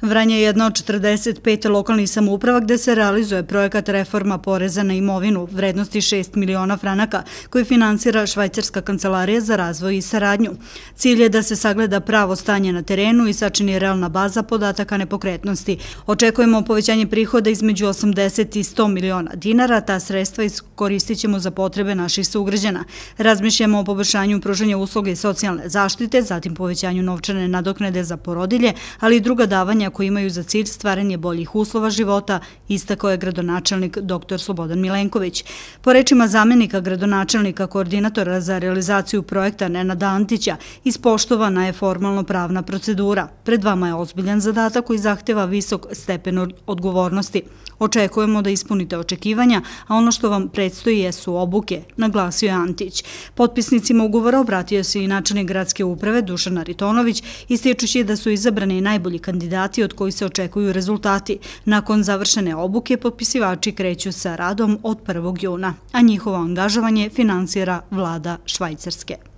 Vranje je jedna od 45. lokalnih samouprava gde se realizuje projekat reforma poreza na imovinu vrednosti 6 miliona franaka koji financira Švajcarska kancelarija za razvoj i saradnju. Cilj je da se sagleda pravo stanje na terenu i sačini realna baza podataka nepokretnosti. Očekujemo povećanje prihoda između 80 i 100 miliona dinara, ta sredstva iskoristit ćemo za potrebe naših sugrađena. Razmišljamo o poboljšanju pruženja usloge socijalne zaštite, zatim povećanju novčane nadoknede za porodilje, ali i druga davanja ulaganja koji imaju za cilj stvaranje boljih uslova života, istakao je gradonačelnik dr. Slobodan Milenković. Po rečima zamjenika gradonačelnika koordinatora za realizaciju projekta Nenada Antića, ispoštovana je formalno pravna procedura. Pred vama je ozbiljan zadatak koji zahteva visok stepen odgovornosti. Očekujemo da ispunite očekivanja, a ono što vam predstoji jesu obuke, naglasio je Antić. Potpisnicima ugovora obratio se i načelnik gradske uprave Dušan Aritonović, ističući da su izabrani najbolji kandidati organizacije od kojih se očekuju rezultati. Nakon završene obuke popisivači kreću sa radom od 1. juna, a njihovo angažovanje financira vlada Švajcarske.